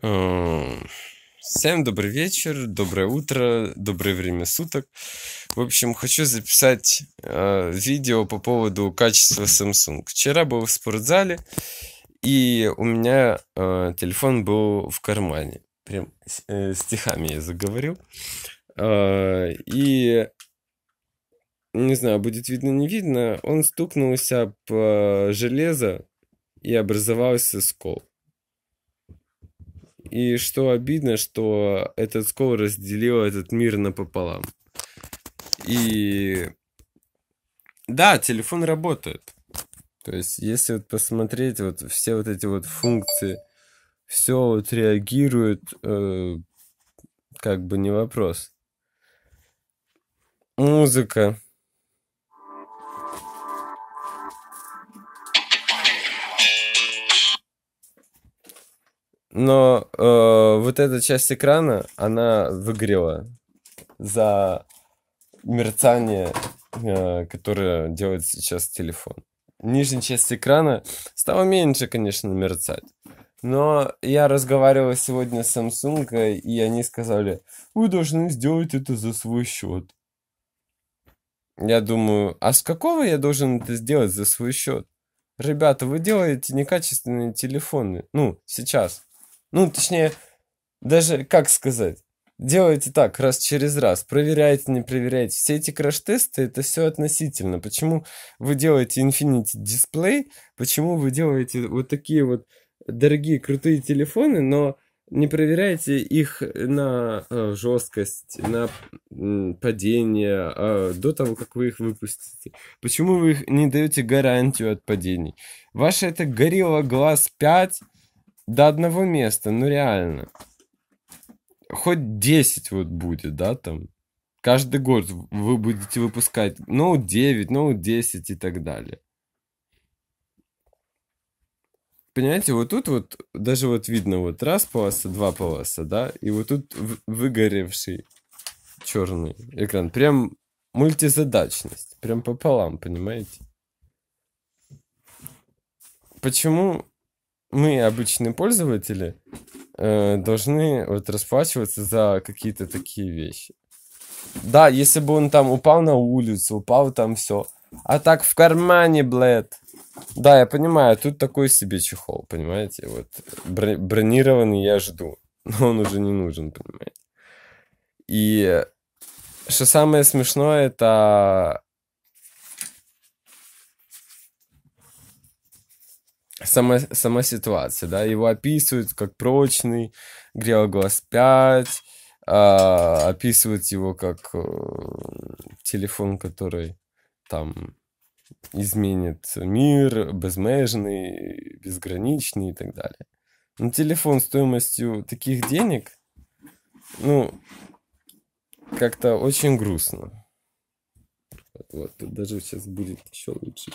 Э, всем добрый вечер, доброе утро, доброе время суток. В общем, хочу записать э, видео по поводу качества Samsung. Вчера был в спортзале, и у меня э, телефон был в кармане. Прям э, стихами я заговорил. Э, и не знаю, будет видно, не видно, он стукнулся по железо и образовался скол. И что обидно, что этот скол разделил этот мир напополам. И да, телефон работает. То есть, если вот посмотреть, вот все вот эти вот функции, все вот реагирует, э, как бы не вопрос. Музыка, но э, вот эта часть экрана, она выгорела за мерцание, э, которое делает сейчас телефон. Нижняя часть экрана стала меньше, конечно, мерцать. Но я разговаривал сегодня с Samsung, и они сказали, вы должны сделать это за свой счет. Я думаю, а с какого я должен это сделать за свой счет? Ребята, вы делаете некачественные телефоны. Ну, сейчас. Ну, точнее, даже как сказать? Делайте так, раз через раз. Проверяйте, не проверяйте. Все эти краш-тесты, это все относительно. Почему вы делаете Infinity Display? Почему вы делаете вот такие вот дорогие, крутые телефоны, но не проверяете их на э, жесткость, на э, падение э, до того, как вы их выпустите. Почему вы их не даете гарантию от падений? Ваша это Gorilla Glass 5 до одного места, ну реально. Хоть 10 вот будет, да, там. Каждый год вы будете выпускать Note 9, Note 10 и так далее. Понимаете, вот тут вот, даже вот видно, вот раз полоса, два полоса, да, и вот тут выгоревший черный экран. Прям мультизадачность, прям пополам, понимаете? Почему мы, обычные пользователи, э, должны вот расплачиваться за какие-то такие вещи. Да, если бы он там упал на улицу, упал там все. А так в кармане, блэд. Да, я понимаю, тут такой себе чехол, понимаете? Вот бр бронированный я жду, но он уже не нужен, понимаете? И э, что самое смешное, это сама, сама ситуация, да, его описывают как прочный, грел глаз 5, а, описывают его как э, телефон, который там изменит мир, безмежный, безграничный и так далее. Но ну, телефон стоимостью таких денег, ну, как-то очень грустно. Вот, даже сейчас будет еще лучше.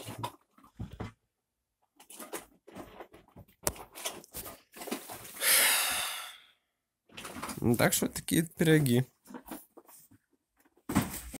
Так что такие пироги.